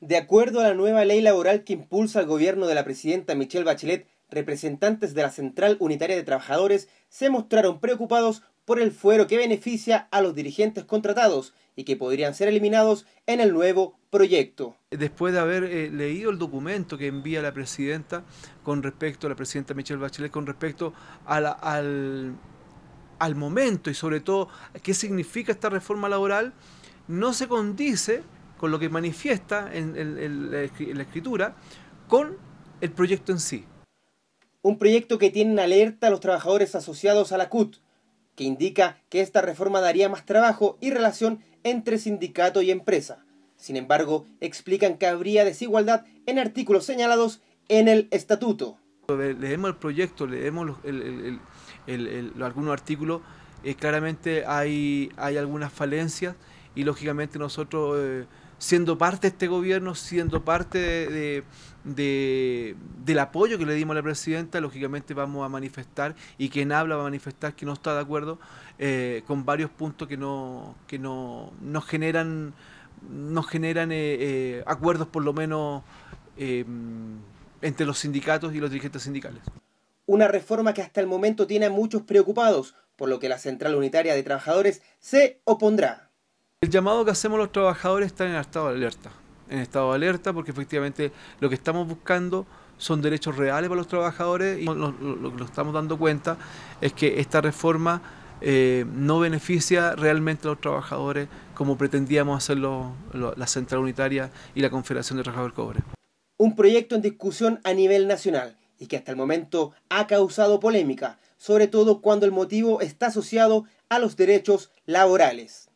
De acuerdo a la nueva ley laboral que impulsa el gobierno de la presidenta Michelle Bachelet, representantes de la Central Unitaria de Trabajadores se mostraron preocupados por el fuero que beneficia a los dirigentes contratados y que podrían ser eliminados en el nuevo proyecto. Después de haber eh, leído el documento que envía la presidenta con respecto a la presidenta Michelle Bachelet con respecto al, al momento y sobre todo qué significa esta reforma laboral, no se condice con lo que manifiesta en, la escritura, con el proyecto en sí. Un proyecto que tiene en alerta a los trabajadores asociados a la CUT, que indica que esta reforma daría más trabajo y relación entre sindicato y empresa. Sin embargo, explican que habría desigualdad en artículos señalados en el estatuto. Leemos el proyecto, leemos algunos artículos, eh, claramente hay, hay algunas falencias y lógicamente nosotros eh, siendo parte de este gobierno, siendo parte del apoyo que le dimos a la presidenta, lógicamente vamos a manifestar y quien habla va a manifestar que no está de acuerdo eh, con varios puntos que no nos generan eh, eh, acuerdos por lo menos entre los sindicatos y los dirigentes sindicales. Una reforma que hasta el momento tiene a muchos preocupados, por lo que la Central Unitaria de Trabajadores se opondrá. El llamado que hacemos los trabajadores está en estado de alerta. En estado de alerta porque efectivamente lo que estamos buscando son derechos reales para los trabajadores y lo, que nos estamos dando cuenta es que esta reforma eh, no beneficia realmente a los trabajadores como pretendíamos hacerlo la Central Unitaria y la Confederación de Trabajadores Cobre. Un proyecto en discusión a nivel nacional y que hasta el momento ha causado polémica, sobre todo cuando el motivo está asociado a los derechos laborales.